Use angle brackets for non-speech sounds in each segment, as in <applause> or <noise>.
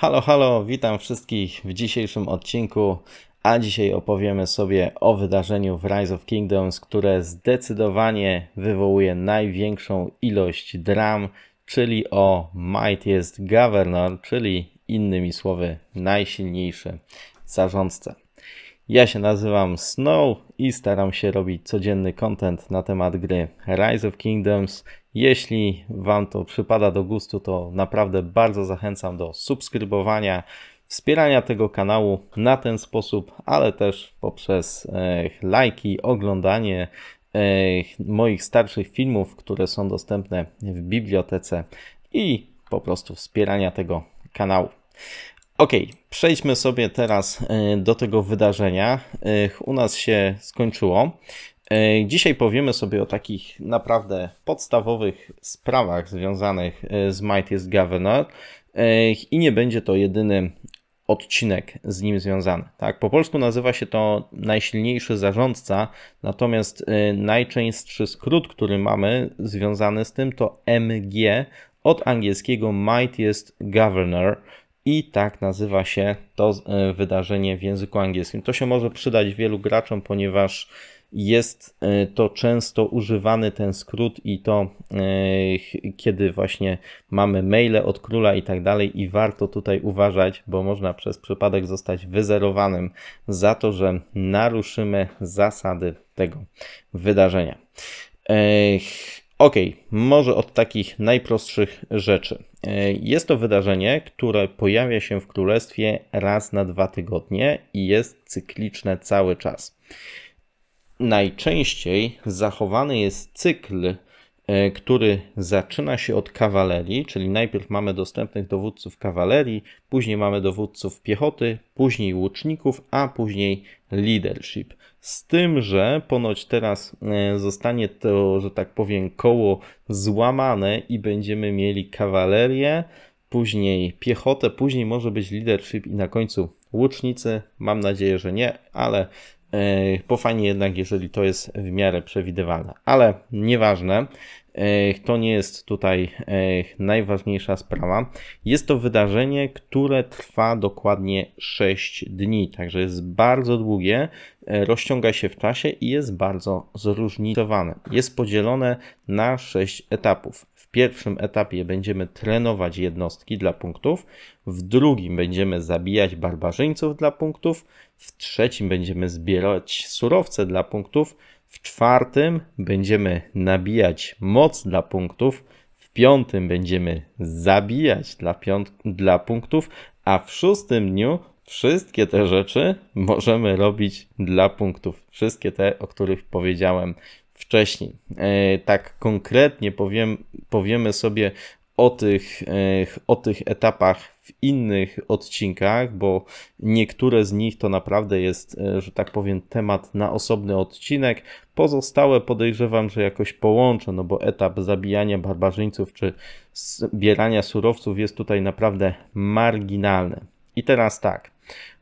Halo, halo, witam wszystkich w dzisiejszym odcinku. A dzisiaj opowiemy sobie o wydarzeniu w Rise of Kingdoms, które zdecydowanie wywołuje największą ilość dram, czyli o Mightiest Governor, czyli innymi słowy najsilniejszy zarządca. Ja się nazywam Snow i staram się robić codzienny content na temat gry Rise of Kingdoms. Jeśli Wam to przypada do gustu, to naprawdę bardzo zachęcam do subskrybowania, wspierania tego kanału na ten sposób, ale też poprzez eh, lajki, oglądanie eh, moich starszych filmów, które są dostępne w bibliotece i po prostu wspierania tego kanału. Ok, przejdźmy sobie teraz eh, do tego wydarzenia. U nas się skończyło. E, dzisiaj powiemy sobie o takich naprawdę podstawowych sprawach związanych e, z Mightiest Governor e, i nie będzie to jedyny odcinek z nim związany. Tak, po polsku nazywa się to najsilniejszy zarządca, natomiast najczęstszy skrót, który mamy związany z tym to MG od angielskiego Mightiest Governor. I tak nazywa się to wydarzenie w języku angielskim. To się może przydać wielu graczom, ponieważ jest e, to często używany ten skrót i to e, kiedy właśnie mamy maile od króla i tak dalej i warto tutaj uważać, bo można przez przypadek zostać wyzerowanym za to, że naruszymy zasady tego wydarzenia. E, ok, może od takich najprostszych rzeczy. Jest to wydarzenie, które pojawia się w królestwie raz na dwa tygodnie i jest cykliczne cały czas najczęściej zachowany jest cykl, e, który zaczyna się od kawalerii, czyli najpierw mamy dostępnych dowódców kawalerii, później mamy dowódców piechoty, później łuczników, a później leadership. Z tym, że ponoć teraz e, zostanie to, że tak powiem, koło złamane i będziemy mieli kawalerię, później piechotę, później może być leadership i na końcu łucznicy. Mam nadzieję, że nie, ale E, bo fajnie jednak, jeżeli to jest w miarę przewidywalne, ale nieważne. E, to nie jest tutaj e, najważniejsza sprawa. Jest to wydarzenie, które trwa dokładnie 6 dni, także jest bardzo długie, rozciąga się w czasie i jest bardzo zróżnicowane. Jest podzielone na 6 etapów. W pierwszym etapie będziemy trenować jednostki dla punktów, w drugim będziemy zabijać barbarzyńców dla punktów, w trzecim będziemy zbierać surowce dla punktów, w czwartym będziemy nabijać moc dla punktów, w piątym będziemy zabijać dla, piąt, dla punktów, a w szóstym dniu wszystkie te rzeczy możemy robić dla punktów. Wszystkie te, o których powiedziałem wcześniej. E, tak konkretnie powiem, powiemy sobie o tych, e, o tych etapach w innych odcinkach, bo niektóre z nich to naprawdę jest, e, że tak powiem, temat na osobny odcinek. Pozostałe podejrzewam, że jakoś połączę, no bo etap zabijania barbarzyńców czy zbierania surowców jest tutaj naprawdę marginalny. I teraz tak.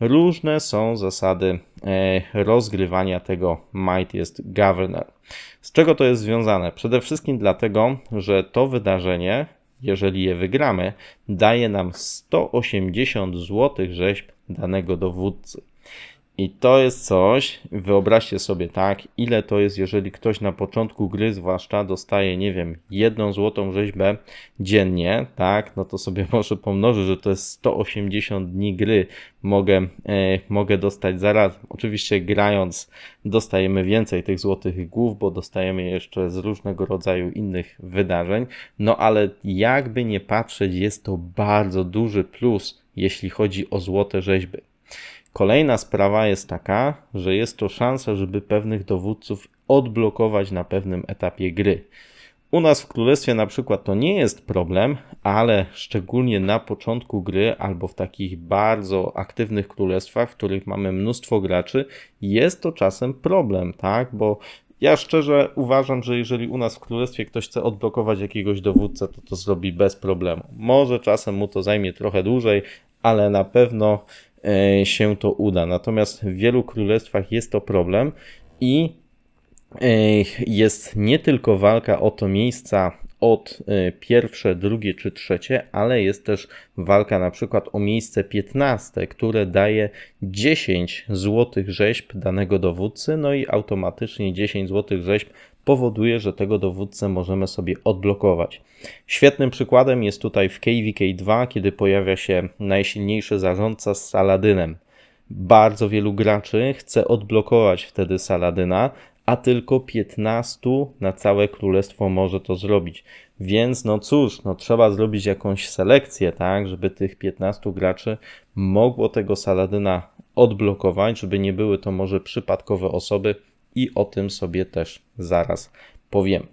Różne są zasady e, rozgrywania tego Might jest Governor. Z czego to jest związane? Przede wszystkim dlatego, że to wydarzenie jeżeli je wygramy, daje nam 180 zł rzeźb danego dowódcy. I to jest coś, wyobraźcie sobie tak, ile to jest, jeżeli ktoś na początku gry, zwłaszcza dostaje, nie wiem, jedną złotą rzeźbę dziennie, tak, no to sobie <laughs> może pomnożę, że to jest 180 dni gry mogę, e, mogę dostać zaraz. Oczywiście grając dostajemy więcej tych złotych głów, bo dostajemy jeszcze z różnego rodzaju innych wydarzeń, no ale jakby nie patrzeć, jest to bardzo duży plus, jeśli chodzi o złote rzeźby. Kolejna sprawa jest taka, że jest to szansa, żeby pewnych dowódców odblokować na pewnym etapie gry. U nas w królestwie na przykład to nie jest problem, ale szczególnie na początku gry albo w takich bardzo aktywnych królestwach, w których mamy mnóstwo graczy, jest to czasem problem, tak? Bo ja szczerze uważam, że jeżeli u nas w królestwie ktoś chce odblokować jakiegoś dowódcę, to to zrobi bez problemu. Może czasem mu to zajmie trochę dłużej, ale na pewno E, się to uda. Natomiast w wielu królestwach jest to problem i e, jest nie tylko walka o to miejsca od e, pierwsze, drugie czy trzecie, ale jest też walka na przykład o miejsce 15, które daje 10 złotych rzeźb danego dowódcy, no i automatycznie 10 złotych rzeźb powoduje, że tego dowódcę możemy sobie odblokować. Świetnym przykładem jest tutaj w KVK2, kiedy pojawia się najsilniejszy zarządca z Saladynem. Bardzo wielu graczy chce odblokować wtedy Saladyna, a tylko 15 na całe królestwo może to zrobić. Więc no cóż, no trzeba zrobić jakąś selekcję, tak, żeby tych 15 graczy mogło tego Saladyna odblokować, żeby nie były to może przypadkowe osoby, i o tym sobie też zaraz powiem.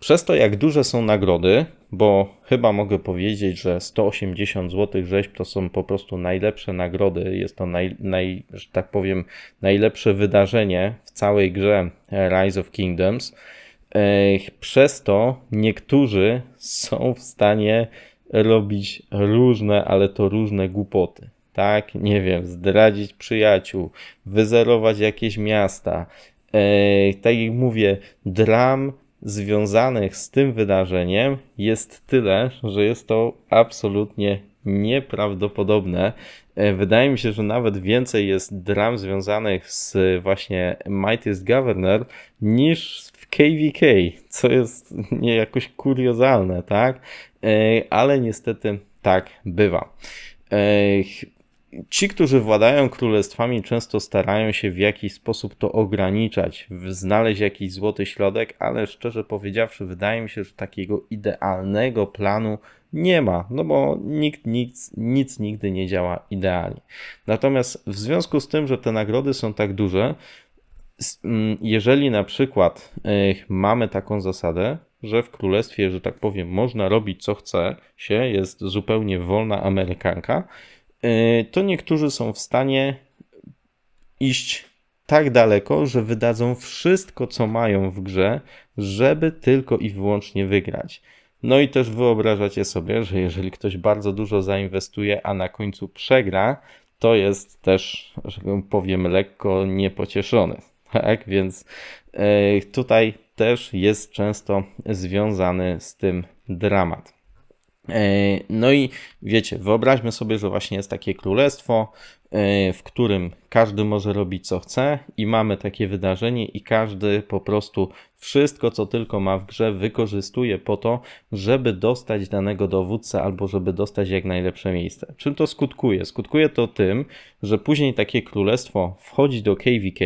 Przez to, jak duże są nagrody, bo chyba mogę powiedzieć, że 180 zł rzeźb to są po prostu najlepsze nagrody. Jest to, naj, naj, że tak powiem, najlepsze wydarzenie w całej grze e, Rise of Kingdoms. E, przez to niektórzy są w stanie robić różne, ale to różne głupoty tak? Nie wiem, zdradzić przyjaciół, wyzerować jakieś miasta, E, tak jak mówię, dram związanych z tym wydarzeniem jest tyle, że jest to absolutnie nieprawdopodobne. E, wydaje mi się, że nawet więcej jest dram związanych z właśnie Mightiest Governor niż w KVK, co jest nie jakoś kuriozalne, tak? E, ale niestety tak bywa ci, którzy władają królestwami, często starają się w jakiś sposób to ograniczać, znaleźć jakiś złoty środek, ale szczerze powiedziawszy, wydaje mi się, że takiego idealnego planu nie ma, no bo nikt nic, nic nigdy nie działa idealnie. Natomiast w związku z tym, że te nagrody są tak duże, mm, jeżeli na przykład mamy taką zasadę, że w królestwie, że tak powiem, można robić co chce się, jest zupełnie wolna Amerykanka, E, to niektórzy są w stanie iść tak daleko, że wydadzą wszystko, co mają w grze, żeby tylko i wyłącznie wygrać. No i też wyobrażacie sobie, że jeżeli ktoś bardzo dużo zainwestuje, a na końcu przegra, to jest też, że tak powiem lekko, niepocieszony. <laughs> Tak więc e, tutaj też jest często związany z tym dramat. E, no i wiecie, wyobraźmy sobie, że właśnie jest takie królestwo, e, w którym każdy może robić co chce i mamy takie wydarzenie i każdy po prostu wszystko co tylko ma w grze wykorzystuje po to, żeby dostać danego dowódcę albo żeby dostać jak najlepsze miejsce. Czym to skutkuje? Skutkuje to tym, że później takie królestwo wchodzi do KVK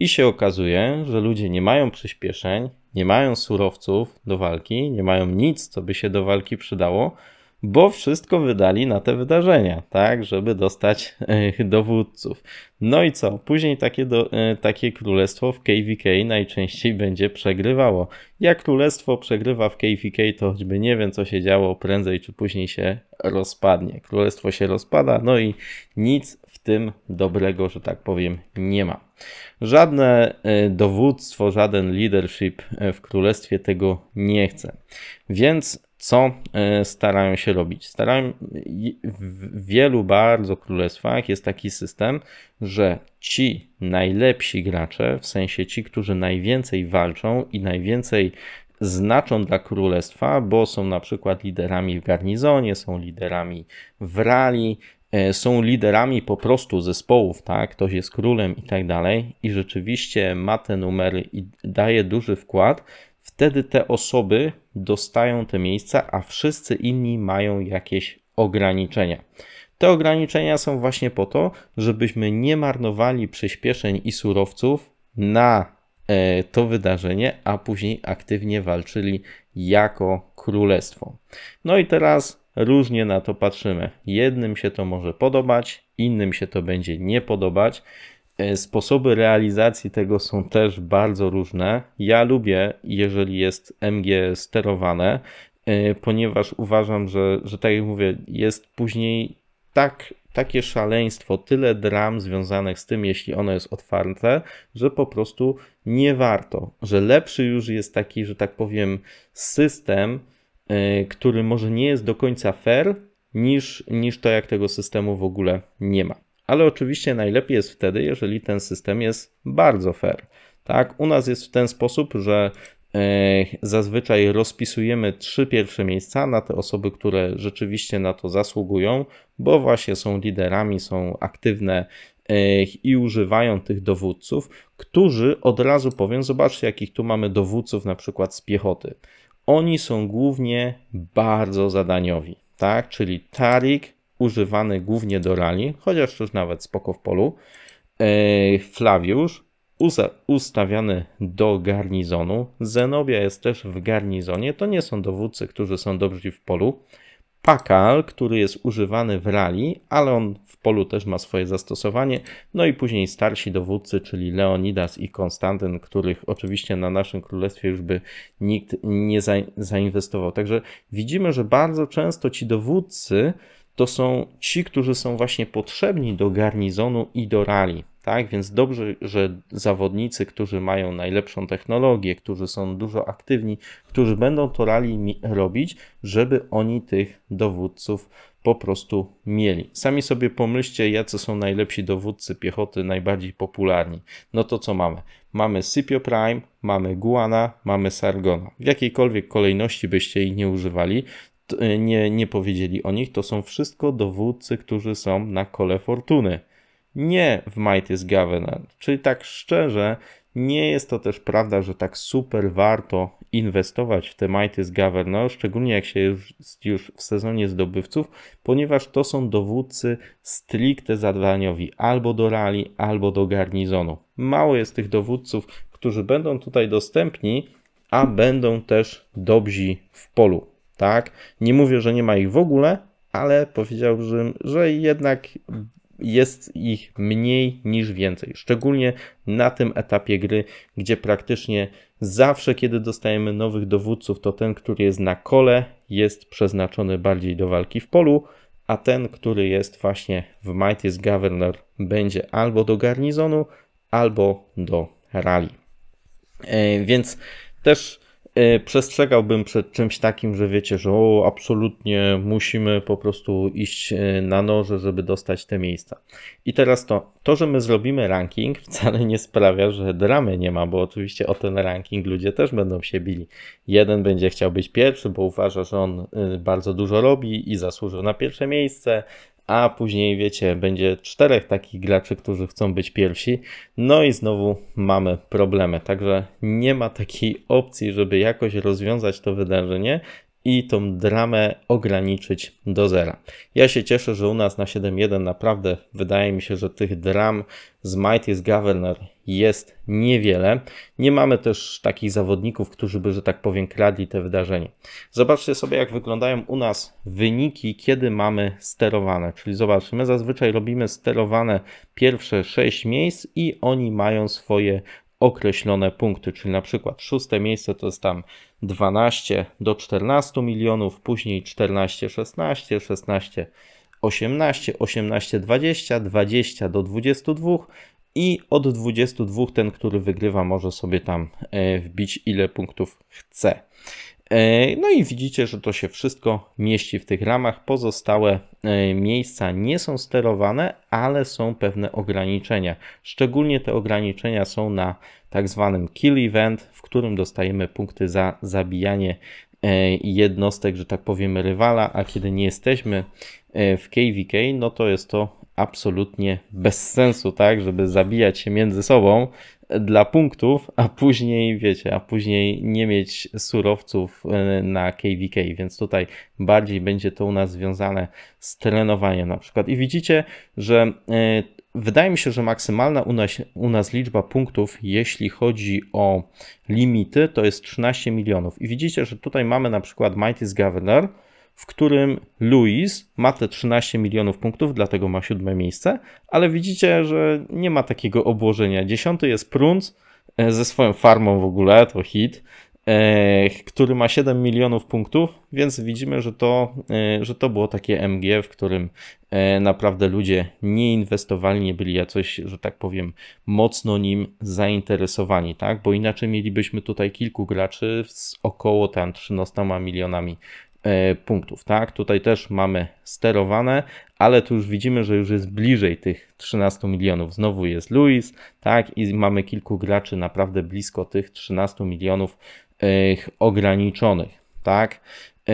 i się okazuje, że ludzie nie mają przyspieszeń, nie mają surowców do walki, nie mają nic, co by się do walki przydało, bo wszystko wydali na te wydarzenia, tak, żeby dostać e, dowódców. No i co? Później takie, do, e, takie królestwo w KVK najczęściej będzie przegrywało. Jak królestwo przegrywa w KVK, to choćby nie wiem, co się działo, prędzej czy później się rozpadnie. Królestwo się rozpada, no i nic w tym dobrego, że tak powiem, nie ma. Żadne e, dowództwo, żaden leadership e, w królestwie tego nie chce. Więc co e, starają się robić? Starają, w wielu bardzo królestwach jest taki system, że ci najlepsi gracze, w sensie ci, którzy najwięcej walczą i najwięcej znaczą dla królestwa, bo są na przykład liderami w garnizonie, są liderami w rali, e, są liderami po prostu zespołów, tak? Ktoś jest królem i tak dalej i rzeczywiście ma te numery i daje duży wkład, wtedy te osoby dostają te miejsca, a wszyscy inni mają jakieś ograniczenia. Te ograniczenia są właśnie po to, żebyśmy nie marnowali przyspieszeń i surowców na E, to wydarzenie, a później aktywnie walczyli jako królestwo. No i teraz różnie na to patrzymy. Jednym się to może podobać, innym się to będzie nie podobać. E, sposoby realizacji tego są też bardzo różne. Ja lubię, jeżeli jest MG sterowane, e, ponieważ uważam, że, że tak jak mówię, jest później tak takie szaleństwo, tyle dram związanych z tym, jeśli ono jest otwarte, że po prostu nie warto, że lepszy już jest taki, że tak powiem, system, y, który może nie jest do końca fair, niż, niż to, jak tego systemu w ogóle nie ma. Ale oczywiście najlepiej jest wtedy, jeżeli ten system jest bardzo fair. Tak, u nas jest w ten sposób, że Zazwyczaj rozpisujemy trzy pierwsze miejsca na te osoby, które rzeczywiście na to zasługują, bo właśnie są liderami, są aktywne i używają tych dowódców, którzy od razu powiem, zobaczcie, jakich tu mamy dowódców, na przykład z piechoty. Oni są głównie bardzo zadaniowi, tak? Czyli Tarik używany głównie do rali, chociaż już nawet spoko w polu. Flawiusz ustawiany do garnizonu. Zenobia jest też w garnizonie. To nie są dowódcy, którzy są dobrzy w polu. Pakal, który jest używany w rali, ale on w polu też ma swoje zastosowanie. No i później starsi dowódcy, czyli Leonidas i Konstantyn, których oczywiście na naszym królestwie już by nikt nie zainwestował. Także widzimy, że bardzo często ci dowódcy to są ci, którzy są właśnie potrzebni do garnizonu i do rali. Tak więc dobrze, że zawodnicy, którzy mają najlepszą technologię, którzy są dużo aktywni, którzy będą to rali robić, żeby oni tych dowódców po prostu mieli. Sami sobie pomyślcie, jacy są najlepsi dowódcy piechoty, najbardziej popularni. No to co mamy? Mamy Scipio Prime, mamy Guana, mamy Sargona. W jakiejkolwiek kolejności byście ich nie używali, nie, nie powiedzieli o nich, to są wszystko dowódcy, którzy są na kole fortuny nie w Might is Government. Czyli tak szczerze, nie jest to też prawda, że tak super warto inwestować w te Might is Governor, szczególnie jak się jest już w sezonie zdobywców, ponieważ to są dowódcy stricte zadaniowi albo do rali, albo do garnizonu. Mało jest tych dowódców, którzy będą tutaj dostępni, a będą też dobrzy w polu. Tak? Nie mówię, że nie ma ich w ogóle, ale powiedziałbym, że jednak jest ich mniej niż więcej. Szczególnie na tym etapie gry, gdzie praktycznie zawsze, kiedy dostajemy nowych dowódców, to ten, który jest na kole, jest przeznaczony bardziej do walki w polu, a ten, który jest właśnie w Mighty's Governor, będzie albo do garnizonu, albo do rally. E, więc też E, przestrzegałbym przed czymś takim, że wiecie, że o, absolutnie musimy po prostu iść e, na noże, żeby dostać te miejsca. I teraz to, to, że my zrobimy ranking wcale nie sprawia, że dramy nie ma, bo oczywiście o ten ranking ludzie też będą się bili. Jeden będzie chciał być pierwszy, bo uważa, że on e, bardzo dużo robi i zasłużył na pierwsze miejsce, a później wiecie, będzie czterech takich graczy, którzy chcą być pierwsi, no i znowu mamy problemy. Także nie ma takiej opcji, żeby jakoś rozwiązać to wydarzenie, i tą dramę ograniczyć do zera. Ja się cieszę, że u nas na 7.1 naprawdę wydaje mi się, że tych dram z Mighty Governor jest niewiele. Nie mamy też takich zawodników, którzy by, że tak powiem, kradli te wydarzenie. Zobaczcie sobie, jak wyglądają u nas wyniki, kiedy mamy sterowane. Czyli zobaczmy, zazwyczaj robimy sterowane pierwsze 6 miejsc i oni mają swoje określone punkty, czyli na przykład szóste miejsce to jest tam 12 do 14 milionów, później 14, 16, 16, 18, 18, 20, 20 do 22 i od 22 ten, który wygrywa, może sobie tam e, wbić ile punktów chce. E, no i widzicie, że to się wszystko mieści w tych ramach. Pozostałe e, miejsca nie są sterowane, ale są pewne ograniczenia. Szczególnie te ograniczenia są na tak zwanym kill event, w którym dostajemy punkty za zabijanie e, jednostek, że tak powiem, rywala, a kiedy nie jesteśmy w KVK, no to jest to absolutnie bez sensu, tak, żeby zabijać się między sobą, dla punktów, a później, wiecie, a później nie mieć surowców e, na KVK, więc tutaj bardziej będzie to u nas związane z trenowaniem na przykład. I widzicie, że e, wydaje mi się, że maksymalna u nas, u nas liczba punktów, jeśli chodzi o limity, to jest 13 milionów. I widzicie, że tutaj mamy na przykład Mighty's Governor, w którym Louis ma te 13 milionów punktów, dlatego ma siódme miejsce, ale widzicie, że nie ma takiego obłożenia. Dziesiąty jest Prunc e, ze swoją farmą w ogóle, to hit, e, który ma 7 milionów punktów, więc widzimy, że to, e, że to było takie MG, w którym naprawdę ludzie nie inwestowali, nie byli jakoś, że tak powiem, mocno nim zainteresowani, tak? Bo inaczej mielibyśmy tutaj kilku graczy z około tam 13 milionami E, punktów, tak? Tutaj też mamy sterowane, ale tu już widzimy, że już jest bliżej tych 13 milionów. Znowu jest Luis, tak? I mamy kilku graczy naprawdę blisko tych 13 milionów e, ograniczonych, tak? E,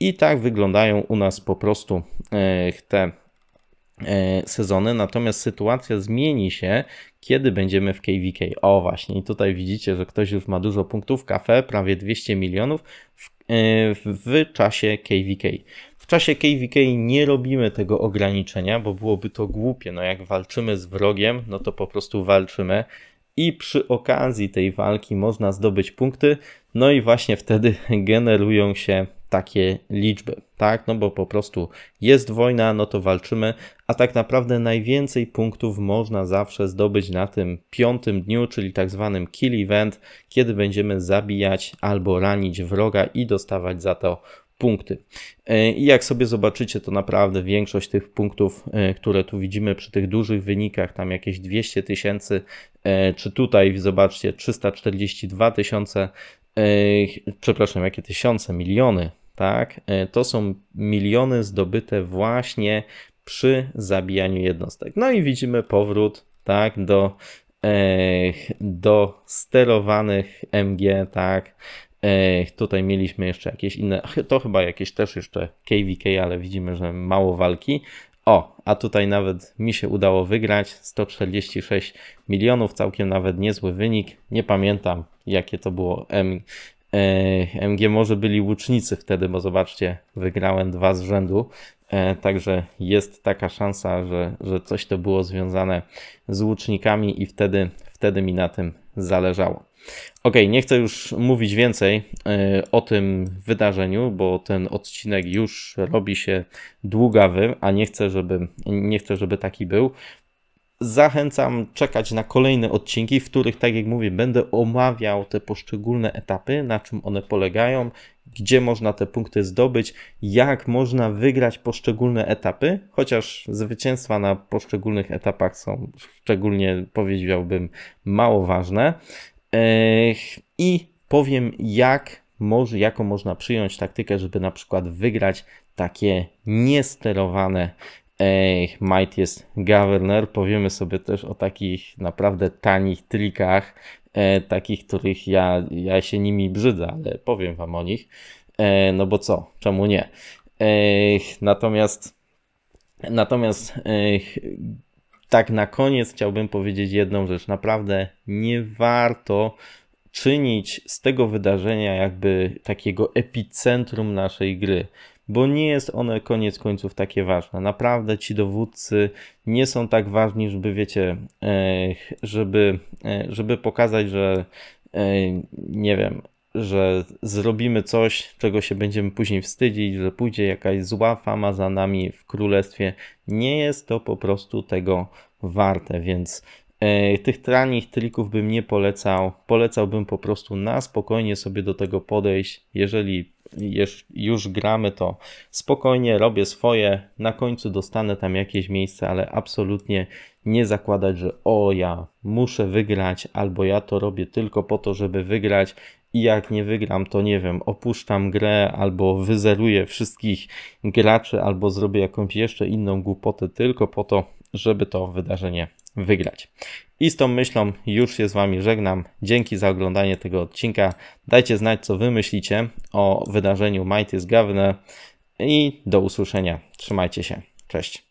I tak wyglądają u nas po prostu te E, sezony, natomiast sytuacja zmieni się, kiedy będziemy w KVK. O właśnie, i tutaj widzicie, że ktoś już ma dużo punktów, kafe, prawie 200 milionów e, w, w czasie KVK. W czasie KVK nie robimy tego ograniczenia, bo byłoby to głupie. No jak walczymy z wrogiem, no to po prostu walczymy i przy okazji tej walki można zdobyć punkty, no i właśnie wtedy generują się takie liczby, tak? No bo po prostu jest wojna, no to walczymy, a tak naprawdę najwięcej punktów można zawsze zdobyć na tym piątym dniu, czyli tak zwanym kill event, kiedy będziemy zabijać albo ranić wroga i dostawać za to punkty. E, I jak sobie zobaczycie, to naprawdę większość tych punktów, e, które tu widzimy przy tych dużych wynikach, tam jakieś 200 tysięcy, e, czy tutaj zobaczcie 342 tysiące, przepraszam, jakie tysiące, miliony, tak? E, to są miliony zdobyte właśnie przy zabijaniu jednostek. No i widzimy powrót, tak, do, e, do sterowanych MG, tak? E, tutaj mieliśmy jeszcze jakieś inne, to chyba jakieś też jeszcze KVK, ale widzimy, że mało walki. O, a tutaj nawet mi się udało wygrać 146 milionów, całkiem nawet niezły wynik. Nie pamiętam, jakie to było M, E, MG może byli łucznicy wtedy, bo zobaczcie, wygrałem dwa z rzędu. E, także jest taka szansa, że, że coś to było związane z łucznikami i wtedy, wtedy mi na tym zależało. Ok, nie chcę już mówić więcej e, o tym wydarzeniu, bo ten odcinek już robi się długawy, a nie chcę, żeby, nie chcę, żeby taki był. Zachęcam czekać na kolejne odcinki, w których, tak jak mówię, będę omawiał te poszczególne etapy, na czym one polegają, gdzie można te punkty zdobyć, jak można wygrać poszczególne etapy, chociaż zwycięstwa na poszczególnych etapach są szczególnie, powiedziałbym, mało ważne. I powiem, jak może, jaką można przyjąć taktykę, żeby na przykład wygrać takie niesterowane Ej, Might jest governor. Powiemy sobie też o takich naprawdę tanich trikach, e, takich, których ja, ja się nimi brzydzę, ale powiem wam o nich. E, no bo co, czemu nie? E, natomiast natomiast tak na koniec chciałbym powiedzieć jedną rzecz. Naprawdę nie warto czynić z tego wydarzenia jakby takiego epicentrum naszej gry bo nie jest one koniec końców takie ważne. Naprawdę ci dowódcy nie są tak ważni, żeby wiecie, e, żeby, e, żeby pokazać, że e, nie wiem, że zrobimy coś, czego się będziemy później wstydzić, że pójdzie jakaś zła fama za nami w królestwie. Nie jest to po prostu tego warte, więc tych tanich trików bym nie polecał. Polecałbym po prostu na spokojnie sobie do tego podejść. Jeżeli już gramy, to spokojnie robię swoje, na końcu dostanę tam jakieś miejsce, ale absolutnie nie zakładać, że o ja muszę wygrać, albo ja to robię tylko po to, żeby wygrać i jak nie wygram, to nie wiem, opuszczam grę, albo wyzeruję wszystkich graczy, albo zrobię jakąś jeszcze inną głupotę tylko po to, żeby to wydarzenie wygrać. I z tą myślą już się z Wami żegnam. Dzięki za oglądanie tego odcinka. Dajcie znać, co Wy myślicie o wydarzeniu Might is Governor i do usłyszenia. Trzymajcie się. Cześć.